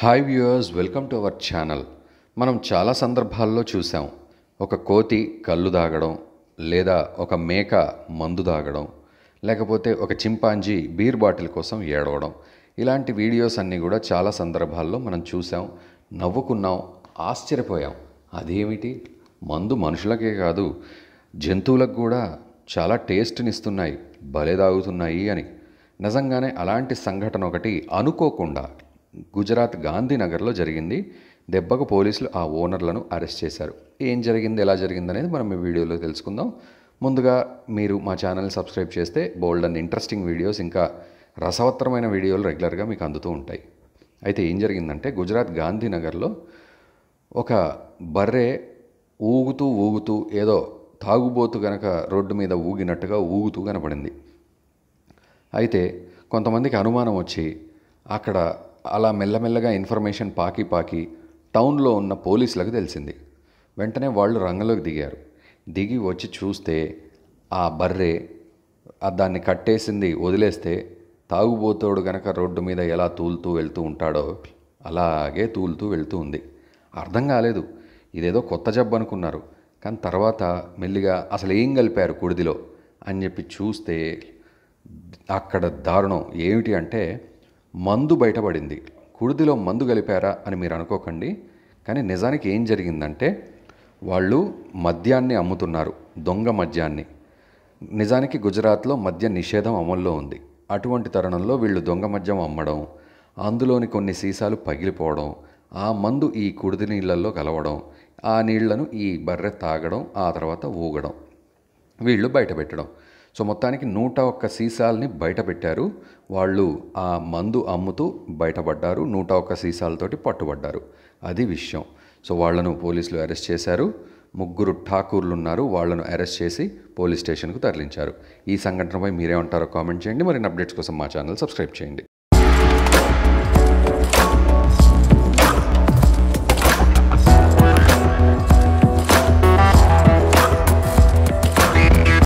hi viewers welcome to our channel మనం చాలా సందర్భాల్లో చూసాం ఒక కోతి కళ్ళు దాగడం లేదా ఒక మేక మందు దాగడం లేకపోతే ఒక చింపాంజీ బీర్ బాటిల్ కోసం ఏడవడం ఇలాంటి వీడియోస్ అన్నీ కూడా చాలా సందర్భాల్లో మనం చూసాం నవ్వుకున్నాం ఆశ్చర్యపోయాం అదేమిటి మందు మనుషులకే కాదు జంతువులకు కూడా చాలా టేస్ట్నిస్తున్నాయి భలే తాగుతున్నాయి అని నిజంగానే అలాంటి సంఘటన ఒకటి అనుకోకుండా గుజరాత్ గాంధీనగర్లో జరిగింది దెబ్బకు పోలీసులు ఆ ఓనర్లను అరెస్ట్ చేశారు ఏం జరిగింది ఎలా జరిగింది అనేది మనం ఈ వీడియోలో తెలుసుకుందాం ముందుగా మీరు మా ఛానల్ని సబ్స్క్రైబ్ చేస్తే బోల్డ్ అండ్ ఇంట్రెస్టింగ్ వీడియోస్ ఇంకా రసవత్తరమైన వీడియోలు రెగ్యులర్గా మీకు అందుతూ ఉంటాయి అయితే ఏం జరిగిందంటే గుజరాత్ గాంధీనగర్లో ఒక బర్రె ఊగుతూ ఊగుతూ ఏదో తాగుబోతు గనక రోడ్డు మీద ఊగినట్టుగా ఊగుతూ కనపడింది అయితే కొంతమందికి అనుమానం వచ్చి అక్కడ అలా మెల్లమెల్లగా ఇన్ఫర్మేషన్ పాకి పాకి టౌన్లో ఉన్న పోలీసులకు తెలిసింది వెంటనే వాళ్ళు రంగంలోకి దిగారు దిగి వచ్చి చూస్తే ఆ బర్రె దాన్ని కట్టేసింది వదిలేస్తే తాగుబోతోడు గనక రోడ్డు మీద ఎలా తూలుతూ వెళ్తూ ఉంటాడో అలాగే తూలుతూ వెళ్తూ ఉంది అర్థం కాలేదు ఇదేదో కొత్త జబ్బు అనుకున్నారు కానీ తర్వాత మెల్లిగా అసలు ఏం కలిపారు కుడిదిలో అని చెప్పి చూస్తే అక్కడ దారుణం ఏమిటి అంటే మందు బయటపడింది కుడిదిలో మందు కలిపారా అని మీరు అనుకోకండి కానీ నిజానికి ఏం జరిగిందంటే వాళ్ళు మద్యాన్ని అమ్ముతున్నారు దొంగ మద్యాన్ని నిజానికి గుజరాత్లో మద్య నిషేధం అమల్లో ఉంది అటువంటి తరుణంలో వీళ్ళు దొంగ మద్యం అమ్మడం అందులోని కొన్ని సీసాలు పగిలిపోవడం ఆ మందు ఈ కుడిది నీళ్ళల్లో కలవడం ఆ నీళ్లను ఈ బర్రె తాగడం ఆ తర్వాత ఊగడం వీళ్ళు బయటపెట్టడం సో మొత్తానికి నూట ఒక్క సీసాల్ని బయట పెట్టారు వాళ్ళు ఆ మందు అమ్ముతూ బయటపడ్డారు నూట ఒక్క సీసాలతోటి పట్టుబడ్డారు అది విషయం సో వాళ్లను పోలీసులు అరెస్ట్ చేశారు ముగ్గురు ఠాకూర్లు ఉన్నారు వాళ్లను అరెస్ట్ చేసి పోలీస్ స్టేషన్కు తరలించారు ఈ సంఘటనపై మీరేమంటారో కామెంట్ చేయండి మరిన్ని అప్డేట్స్ కోసం మా ఛానల్ సబ్స్క్రైబ్ చేయండి